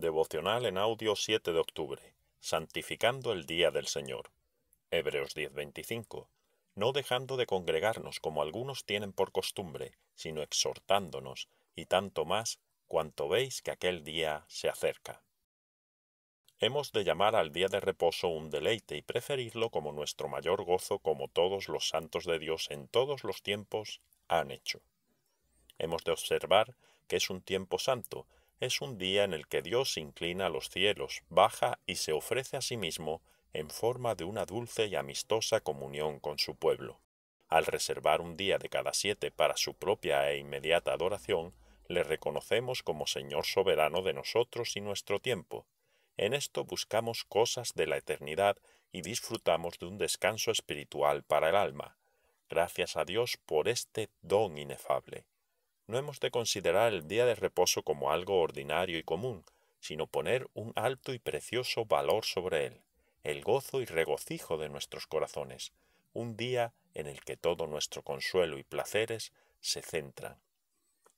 Devocional en audio 7 de octubre. Santificando el día del Señor. Hebreos 10:25. No dejando de congregarnos como algunos tienen por costumbre, sino exhortándonos, y tanto más cuanto veis que aquel día se acerca. Hemos de llamar al día de reposo un deleite y preferirlo como nuestro mayor gozo como todos los santos de Dios en todos los tiempos han hecho. Hemos de observar que es un tiempo santo, es un día en el que Dios inclina a los cielos, baja y se ofrece a sí mismo en forma de una dulce y amistosa comunión con su pueblo. Al reservar un día de cada siete para su propia e inmediata adoración, le reconocemos como Señor soberano de nosotros y nuestro tiempo. En esto buscamos cosas de la eternidad y disfrutamos de un descanso espiritual para el alma. Gracias a Dios por este don inefable no hemos de considerar el día de reposo como algo ordinario y común, sino poner un alto y precioso valor sobre él, el gozo y regocijo de nuestros corazones, un día en el que todo nuestro consuelo y placeres se centran.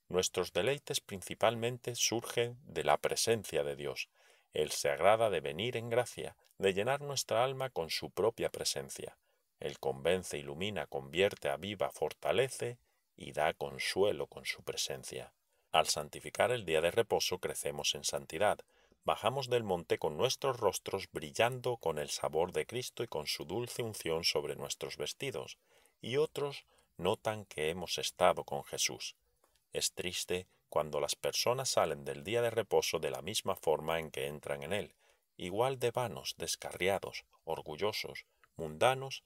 Nuestros deleites principalmente surgen de la presencia de Dios. Él se agrada de venir en gracia, de llenar nuestra alma con su propia presencia. Él convence, ilumina, convierte, aviva, fortalece y da consuelo con su presencia. Al santificar el día de reposo crecemos en santidad, bajamos del monte con nuestros rostros brillando con el sabor de Cristo y con su dulce unción sobre nuestros vestidos, y otros notan que hemos estado con Jesús. Es triste cuando las personas salen del día de reposo de la misma forma en que entran en él, igual de vanos, descarriados, orgullosos, mundanos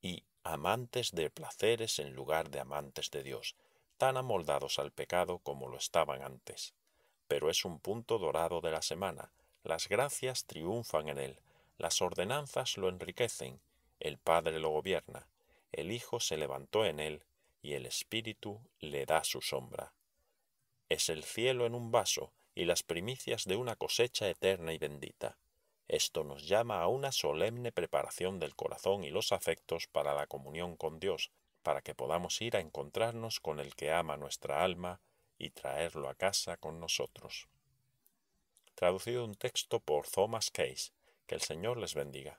y amantes de placeres en lugar de amantes de Dios, tan amoldados al pecado como lo estaban antes. Pero es un punto dorado de la semana, las gracias triunfan en él, las ordenanzas lo enriquecen, el Padre lo gobierna, el Hijo se levantó en él, y el Espíritu le da su sombra. Es el cielo en un vaso y las primicias de una cosecha eterna y bendita. Esto nos llama a una solemne preparación del corazón y los afectos para la comunión con Dios, para que podamos ir a encontrarnos con el que ama nuestra alma y traerlo a casa con nosotros. Traducido un texto por Thomas Case. Que el Señor les bendiga.